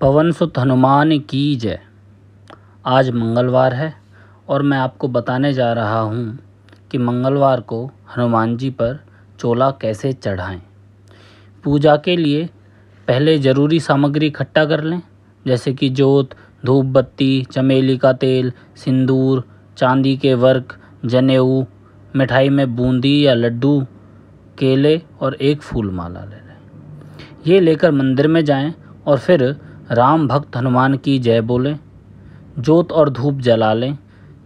पवन सुत हनुमान की जय आज मंगलवार है और मैं आपको बताने जा रहा हूँ कि मंगलवार को हनुमान जी पर चोला कैसे चढ़ाएं पूजा के लिए पहले ज़रूरी सामग्री इकट्ठा कर लें जैसे कि जोत धूप बत्ती चमेली का तेल सिंदूर चांदी के वर्क जनेऊ मिठाई में बूंदी या लड्डू केले और एक फूल माला ले लें ये लेकर मंदिर में जाएं और फिर राम भक्त हनुमान की जय बोलें जोत और धूप जला लें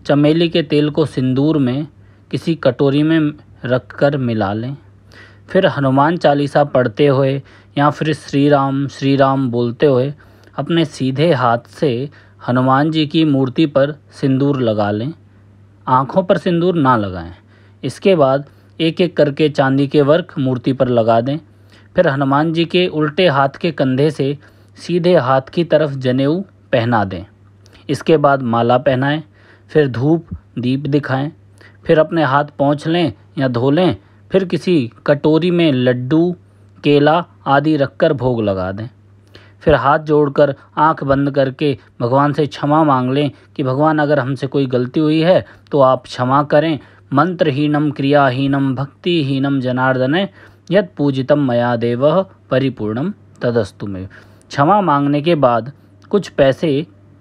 चमेली के तेल को सिंदूर में किसी कटोरी में रख कर मिला लें फिर हनुमान चालीसा पढ़ते हुए या फिर श्री राम श्री राम बोलते हुए अपने सीधे हाथ से हनुमान जी की मूर्ति पर सिंदूर लगा लें आँखों पर सिंदूर ना लगाएं इसके बाद एक एक करके चांदी के वर्क मूर्ति पर लगा दें फिर हनुमान जी के उल्टे हाथ के कंधे से सीधे हाथ की तरफ जनेऊ पहना दें इसके बाद माला पहनाएं फिर धूप दीप दिखाएं फिर अपने हाथ पहुँच लें या धो लें फिर किसी कटोरी में लड्डू केला आदि रखकर भोग लगा दें फिर हाथ जोड़कर आंख बंद करके भगवान से क्षमा मांग लें कि भगवान अगर हमसे कोई गलती हुई है तो आप क्षमा करें मंत्रहीनम क्रियाहीनम भक्तिहीनम जनार्दने यद पूजितम मया देव परिपूर्णम तदस्तु में क्षमा मांगने के बाद कुछ पैसे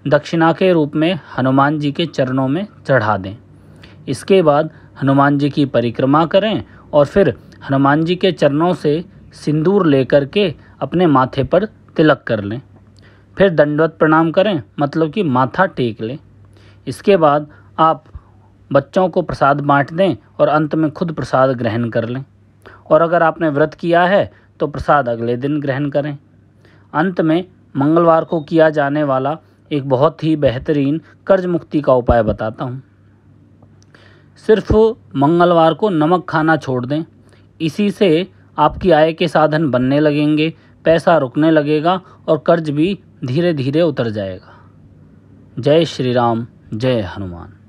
दक्षिणा के रूप में हनुमान जी के चरणों में चढ़ा दें इसके बाद हनुमान जी की परिक्रमा करें और फिर हनुमान जी के चरणों से सिंदूर लेकर के अपने माथे पर तिलक कर लें फिर दंडवत प्रणाम करें मतलब कि माथा टेक लें इसके बाद आप बच्चों को प्रसाद बांट दें और अंत में खुद प्रसाद ग्रहण कर लें और अगर आपने व्रत किया है तो प्रसाद अगले दिन ग्रहण करें अंत में मंगलवार को किया जाने वाला एक बहुत ही बेहतरीन कर्ज मुक्ति का उपाय बताता हूँ सिर्फ मंगलवार को नमक खाना छोड़ दें इसी से आपकी आय के साधन बनने लगेंगे पैसा रुकने लगेगा और कर्ज भी धीरे धीरे उतर जाएगा जय श्री राम जय हनुमान